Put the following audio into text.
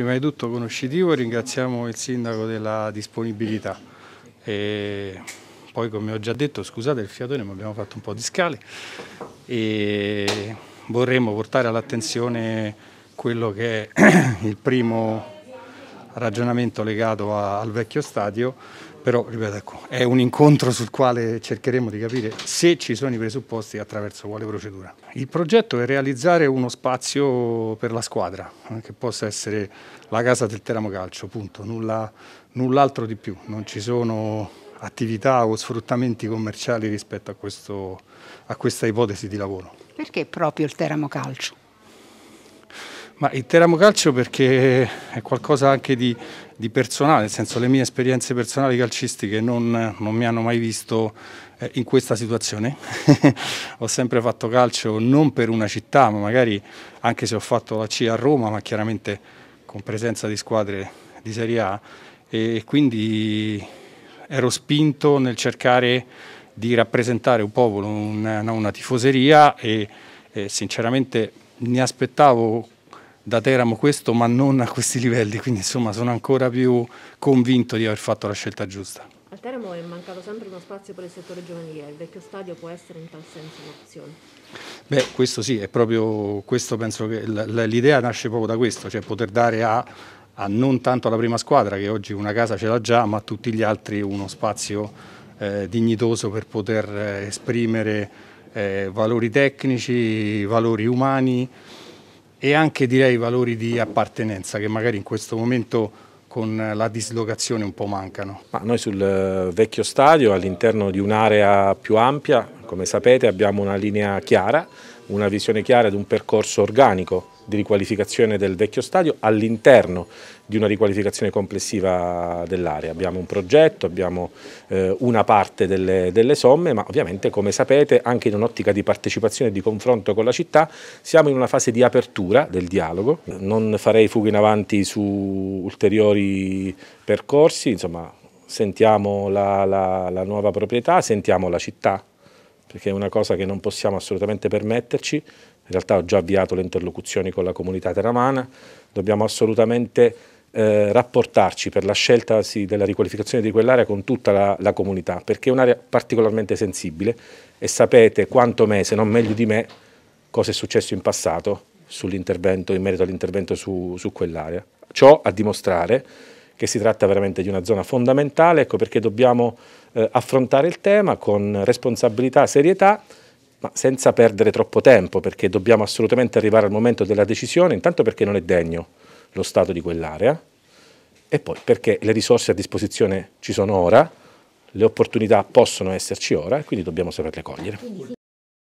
Prima di tutto conoscitivo ringraziamo il sindaco della disponibilità. E poi come ho già detto, scusate il fiatone ma abbiamo fatto un po' di scale e vorremmo portare all'attenzione quello che è il primo ragionamento legato a, al vecchio stadio, però ripeto, ecco, è un incontro sul quale cercheremo di capire se ci sono i presupposti e attraverso quale procedura. Il progetto è realizzare uno spazio per la squadra, eh, che possa essere la casa del Teramo Calcio, punto, nulla, null'altro di più, non ci sono attività o sfruttamenti commerciali rispetto a, questo, a questa ipotesi di lavoro. Perché proprio il Teramo Calcio? Ma il Teramo Calcio perché è qualcosa anche di, di personale, nel senso le mie esperienze personali calcistiche non, non mi hanno mai visto eh, in questa situazione. ho sempre fatto calcio non per una città, ma magari anche se ho fatto la C a Roma, ma chiaramente con presenza di squadre di Serie A e quindi ero spinto nel cercare di rappresentare un popolo, una, una tifoseria e, e sinceramente mi aspettavo da Teramo questo, ma non a questi livelli, quindi insomma sono ancora più convinto di aver fatto la scelta giusta. A Teramo è mancato sempre uno spazio per il settore giovanile, il vecchio stadio può essere in tal senso un'opzione? Beh, questo sì, è proprio questo penso che l'idea nasce proprio da questo, cioè poter dare a, a non tanto alla prima squadra che oggi una casa ce l'ha già, ma a tutti gli altri uno spazio eh, dignitoso per poter eh, esprimere eh, valori tecnici, valori umani e anche direi valori di appartenenza che magari in questo momento con la dislocazione un po' mancano. Ma noi sul eh, vecchio stadio all'interno di un'area più ampia, come sapete abbiamo una linea chiara, una visione chiara di un percorso organico di riqualificazione del vecchio stadio all'interno di una riqualificazione complessiva dell'area. Abbiamo un progetto, abbiamo eh, una parte delle, delle, somme, ma ovviamente come sapete anche in un'ottica di partecipazione e di confronto con la città siamo in una fase di apertura del dialogo, non farei fughe in avanti su ulteriori percorsi, insomma sentiamo la, la, la nuova proprietà, sentiamo la città perché è una cosa che non possiamo assolutamente permetterci. In realtà ho già avviato le interlocuzioni con la comunità teramana, dobbiamo assolutamente eh, rapportarci per la scelta sì, della riqualificazione di quell'area con tutta la, la comunità, perché è un'area particolarmente sensibile e sapete quanto me, se non meglio di me, cosa è successo in passato in merito all'intervento su, su quell'area. Ciò a dimostrare che si tratta veramente di una zona fondamentale, ecco perché dobbiamo eh, affrontare il tema con responsabilità, serietà, ma senza perdere troppo tempo, perché dobbiamo assolutamente arrivare al momento della decisione, intanto perché non è degno lo stato di quell'area, e poi perché le risorse a disposizione ci sono ora, le opportunità possono esserci ora e quindi dobbiamo saperle cogliere.